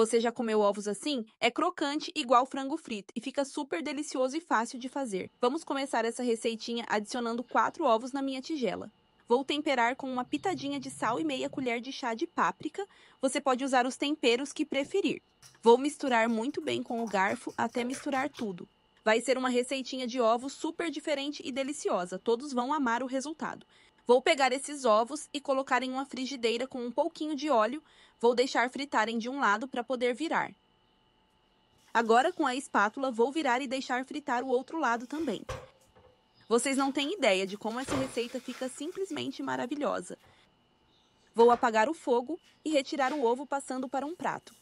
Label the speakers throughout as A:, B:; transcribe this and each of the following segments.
A: Você já comeu ovos assim? É crocante igual frango frito e fica super delicioso e fácil de fazer. Vamos começar essa receitinha adicionando 4 ovos na minha tigela. Vou temperar com uma pitadinha de sal e meia colher de chá de páprica. Você pode usar os temperos que preferir. Vou misturar muito bem com o garfo até misturar tudo. Vai ser uma receitinha de ovos super diferente e deliciosa. Todos vão amar o resultado. Vou pegar esses ovos e colocar em uma frigideira com um pouquinho de óleo. Vou deixar fritarem de um lado para poder virar. Agora, com a espátula, vou virar e deixar fritar o outro lado também. Vocês não têm ideia de como essa receita fica simplesmente maravilhosa. Vou apagar o fogo e retirar o ovo passando para um prato.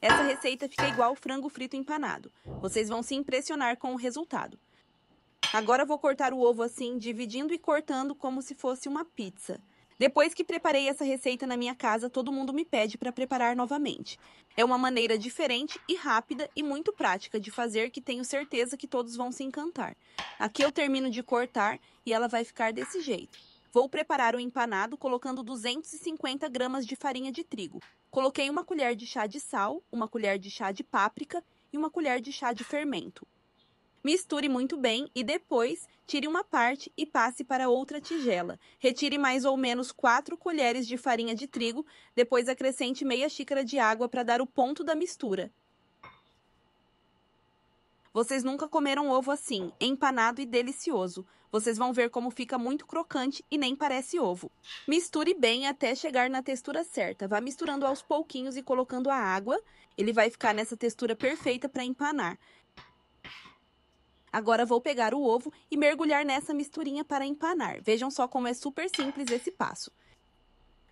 A: Essa receita fica igual frango frito empanado. Vocês vão se impressionar com o resultado. Agora vou cortar o ovo assim, dividindo e cortando como se fosse uma pizza. Depois que preparei essa receita na minha casa, todo mundo me pede para preparar novamente. É uma maneira diferente e rápida e muito prática de fazer que tenho certeza que todos vão se encantar. Aqui eu termino de cortar e ela vai ficar desse jeito. Vou preparar o empanado colocando 250 gramas de farinha de trigo. Coloquei uma colher de chá de sal, uma colher de chá de páprica e uma colher de chá de fermento. Misture muito bem e depois tire uma parte e passe para outra tigela. Retire mais ou menos 4 colheres de farinha de trigo, depois acrescente meia xícara de água para dar o ponto da mistura. Vocês nunca comeram ovo assim, empanado e delicioso. Vocês vão ver como fica muito crocante e nem parece ovo. Misture bem até chegar na textura certa. Vá misturando aos pouquinhos e colocando a água. Ele vai ficar nessa textura perfeita para empanar. Agora vou pegar o ovo e mergulhar nessa misturinha para empanar. Vejam só como é super simples esse passo.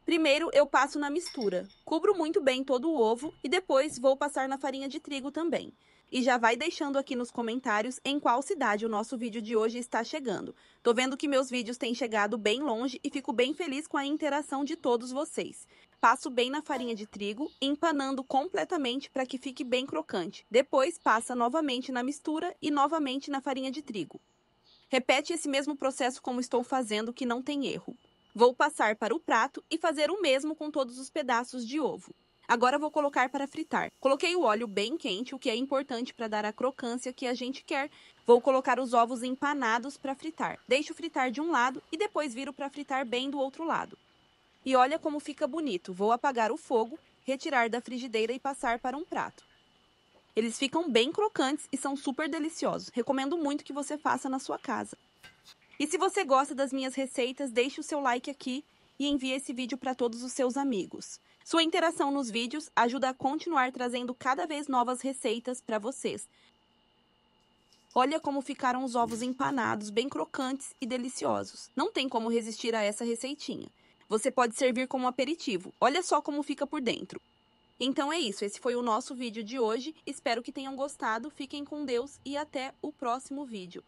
A: Primeiro eu passo na mistura, cubro muito bem todo o ovo e depois vou passar na farinha de trigo também. E já vai deixando aqui nos comentários em qual cidade o nosso vídeo de hoje está chegando. Tô vendo que meus vídeos têm chegado bem longe e fico bem feliz com a interação de todos vocês. Passo bem na farinha de trigo, empanando completamente para que fique bem crocante. Depois passa novamente na mistura e novamente na farinha de trigo. Repete esse mesmo processo como estou fazendo, que não tem erro. Vou passar para o prato e fazer o mesmo com todos os pedaços de ovo. Agora vou colocar para fritar. Coloquei o óleo bem quente, o que é importante para dar a crocância que a gente quer. Vou colocar os ovos empanados para fritar. Deixo fritar de um lado e depois viro para fritar bem do outro lado. E olha como fica bonito. Vou apagar o fogo, retirar da frigideira e passar para um prato. Eles ficam bem crocantes e são super deliciosos. Recomendo muito que você faça na sua casa. E se você gosta das minhas receitas, deixe o seu like aqui e envie esse vídeo para todos os seus amigos. Sua interação nos vídeos ajuda a continuar trazendo cada vez novas receitas para vocês. Olha como ficaram os ovos empanados, bem crocantes e deliciosos. Não tem como resistir a essa receitinha. Você pode servir como aperitivo. Olha só como fica por dentro. Então é isso, esse foi o nosso vídeo de hoje. Espero que tenham gostado. Fiquem com Deus e até o próximo vídeo.